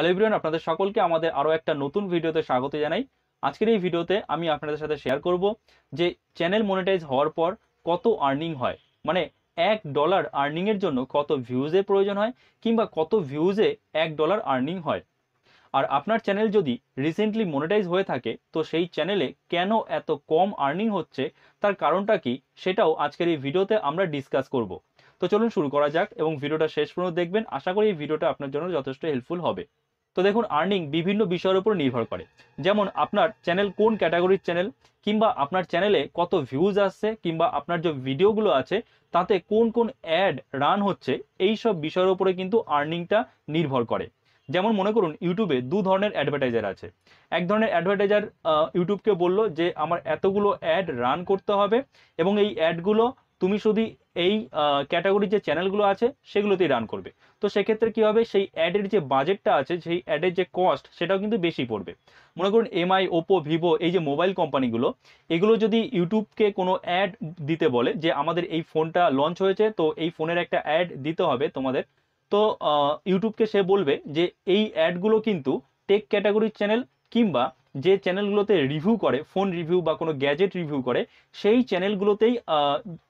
Hello ইব্রিয়ান আপনাদের সকলকে আমাদের আরও একটা নতুন ভিডিওতে স্বাগত জানাই আজকের এই ভিডিওতে আমি আপনাদের সাথে শেয়ার করব যে চ্যানেল মনিটাইজ হওয়ার পর কত আর্নিং হয় মানে এক ডলার আর্নিংয়ের জন্য কত ভিউজের প্রয়োজন হয় কিংবা কত ভিউজে এক ডলার আর্নিং হয় আর আপনার চ্যানেল যদি রিসেন্টলি মনিটাইজ হয়ে থাকে তো সেই চ্যানেলে কেন এত কম আর্নিং হচ্ছে তার কারণটা কি সেটাও আজকের এই ভিডিওতে আমরা ডিসকাস করব তো চলুন শুরু করা যাক এবং ভিডিওটা শেষ পর্যন্ত দেখবেন আশা করি এই ভিডিওটা আপনার জন্য যথেষ্ট হেল্পফুল হবে তো দেখুন আর্নিং বিভিন্ন বিষয়ের উপর নির্ভর করে যেমন আপনার চ্যানেল কোন ক্যাটাগরির চ্যানেল কিংবা আপনার চ্যানেলে কত ভিউজ আসছে কিংবা আপনার যে ভিডিওগুলো আছে তাতে কোন কোন অ্যাড রান হচ্ছে এই সব বিষয়ের উপরে কিন্তু আর্নিংটা নির্ভর করে যেমন মনে করুন ইউটিউবে দু ধরনের অ্যাডভার্টাইজার আছে এক ধরনের অ্যাডভার্টাইজার ইউটিউবকে বলল যে আমার এতগুলো অ্যাড রান করতে হবে এবং এই অ্যাডগুলো তুমি শুধু এই ক্যাটাগরির যে চ্যানেলগুলো আছে সেগুলোতেই রান করবে তো সেক্ষেত্রে কী হবে সেই অ্যাডের যে বাজেটটা আছে সেই অ্যাডের যে কস্ট সেটাও কিন্তু বেশি পড়বে মনে করুন এমআই ওপো ভিভো এই যে মোবাইল কোম্পানিগুলো এগুলো যদি ইউটিউবকে কোনো অ্যাড দিতে বলে যে আমাদের এই ফোনটা লঞ্চ হয়েছে তো এই ফোনের একটা অ্যাড দিতে হবে তোমাদের তো ইউটিউবকে সে বলবে যে এই অ্যাডগুলো কিন্তু টেক ক্যাটাগরির চ্যানেল কিংবা যে চ্যানেলগুলোতে রিভিউ করে ফোন রিভিউ বা কোনো গ্যাজেট রিভিউ করে সেই চ্যানেলগুলোতেই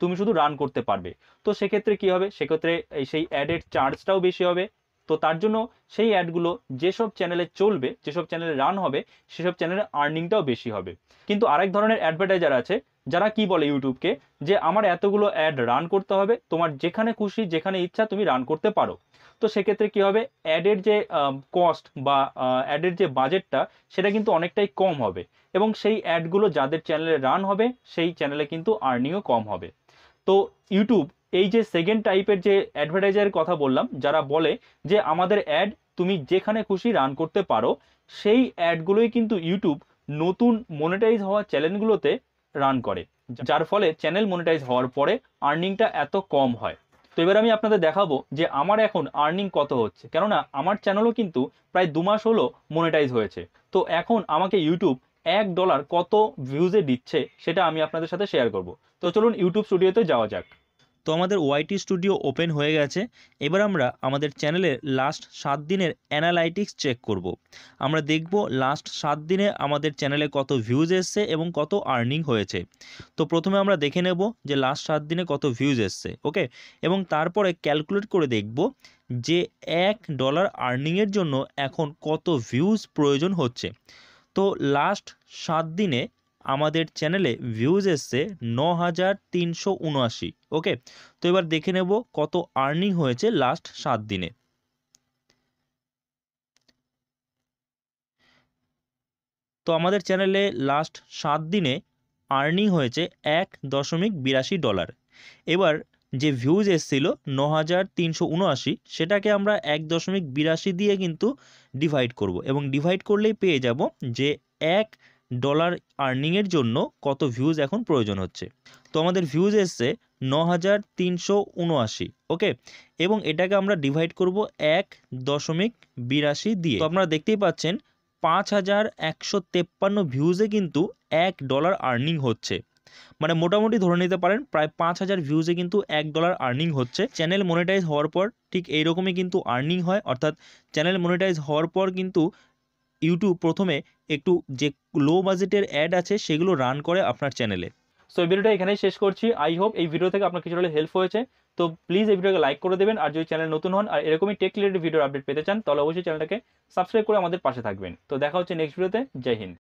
তুমি শুধু রান করতে পারবে তো সেক্ষেত্রে কি হবে সেক্ষেত্রে সেই অ্যাডের চার্জটাও বেশি হবে তো তার জন্য সেই অ্যাডগুলো যেসব চ্যানেলে চলবে যেসব চ্যানেলে রান হবে সেসব চ্যানেলের আর্নিংটাও বেশি হবে কিন্তু আরেক ধরনের অ্যাডভার্টাইজার আছে যারা কি বলে ইউটিউবকে যে আমার এতগুলো অ্যাড রান করতে হবে তোমার যেখানে খুশি যেখানে ইচ্ছা তুমি রান করতে পারো তো সেক্ষেত্রে কি হবে অ্যাডের যে কস্ট বা অ্যাডের যে বাজেটটা সেটা কিন্তু অনেকটাই কম হবে এবং সেই অ্যাডগুলো যাদের চ্যানেলে রান হবে সেই চ্যানেলে কিন্তু আর্নিংও কম হবে তো ইউটিউব এই যে সেকেন্ড টাইপের যে অ্যাডভার্টাইজারের কথা বললাম যারা বলে যে আমাদের অ্যাড তুমি যেখানে খুশি রান করতে পারো সেই অ্যাডগুলোই কিন্তু ইউটিউব নতুন মনিটাইজ হওয়া চ্যানেলগুলোতে রান করে যার ফলে চ্যানেল মনিটাইজ হওয়ার পরে আর্নিংটা এত কম হয় তো এবার আমি আপনাদের দেখাবো যে আমার এখন আর্নিং কত হচ্ছে কেননা আমার চ্যানেলও কিন্তু প্রায় দু মাস হলো মনিটাইজ হয়েছে তো এখন আমাকে ইউটিউব এক ডলার কত ভিউজে দিচ্ছে সেটা আমি আপনাদের সাথে শেয়ার করব তো চলুন ইউটিউব স্টুডিওতে যাওয়া যাক তো আমাদের ওয়াইটি স্টুডিও ওপেন হয়ে গেছে এবার আমরা আমাদের চ্যানেলের লাস্ট সাত দিনের অ্যানালাইটিক্স চেক করব। আমরা দেখব লাস্ট সাত দিনে আমাদের চ্যানেলে কত ভিউজ এসছে এবং কত আর্নিং হয়েছে তো প্রথমে আমরা দেখে নেব যে লাস্ট সাত দিনে কত ভিউজ এসছে ওকে এবং তারপরে ক্যালকুলেট করে দেখব যে এক ডলার আর্নিংয়ের জন্য এখন কত ভিউজ প্রয়োজন হচ্ছে তো লাস্ট সাত দিনে আমাদের চ্যানেলে ভিউজ এসছে ন হাজার তিনশো ওকে তো এবার দেখে নেব কত আর্নিং হয়েছে লাস্ট সাত দিনে তো আমাদের চ্যানেলে লাস্ট সাত দিনে আর্নিং হয়েছে এক দশমিক বিরাশি ডলার এবার যে ভিউজ এসছিল ন হাজার তিনশো উনআশি সেটাকে আমরা এক দশমিক বিরাশি দিয়ে কিন্তু ডিভাইড করব এবং ডিভাইড করলেই পেয়ে যাব যে এক ডলার আর্নিংয়ের জন্য কত ভিউজ এখন প্রয়োজন হচ্ছে তো আমাদের ভিউজ এসছে ন হাজার তিনশো উনআশি ওকে এবং এটাকে আমরা ডিভাইড করব এক দশমিক বিরাশি দিয়ে তো আপনারা দেখতেই পাচ্ছেন পাঁচ হাজার একশো তেপ্পান্ন ভিউজে কিন্তু এক ডলার আর্নিং হচ্ছে মানে মোটামুটি ধরে নিতে পারেন প্রায় পাঁচ হাজার ভিউজে কিন্তু এক ডলার আর্নিং হচ্ছে চ্যানেল মনিটাইজ হওয়ার পর ঠিক এইরকমই কিন্তু আর্নিং হয় অর্থাৎ চ্যানেল মনিটাইজ হওয়ার পর কিন্তু ইউটিউব প্রথমে একটু যে লো বাজেটের অ্যাড আছে সেগুলো রান করে আপনার চ্যানেলে সো এই ভিডিওটা এখানেই শেষ করছি আই হোপ এই ভিডিও থেকে আপনার কিছুটা হেল্প হয়েছে তো প্লিজ এই ভিডিওকে লাইক করে দেবেন আর যদি চ্যানেল নতুন হন আর এরকমই টেক রিলেটেড ভিডিওর আপডেট পেতে চান তাহলে অবশ্যই চ্যানেলটাকে সাবস্ক্রাইব করে আমাদের পাশে থাকবেন তো দেখা হচ্ছে নেক্সট ভিডিওতে জয় হিন্দ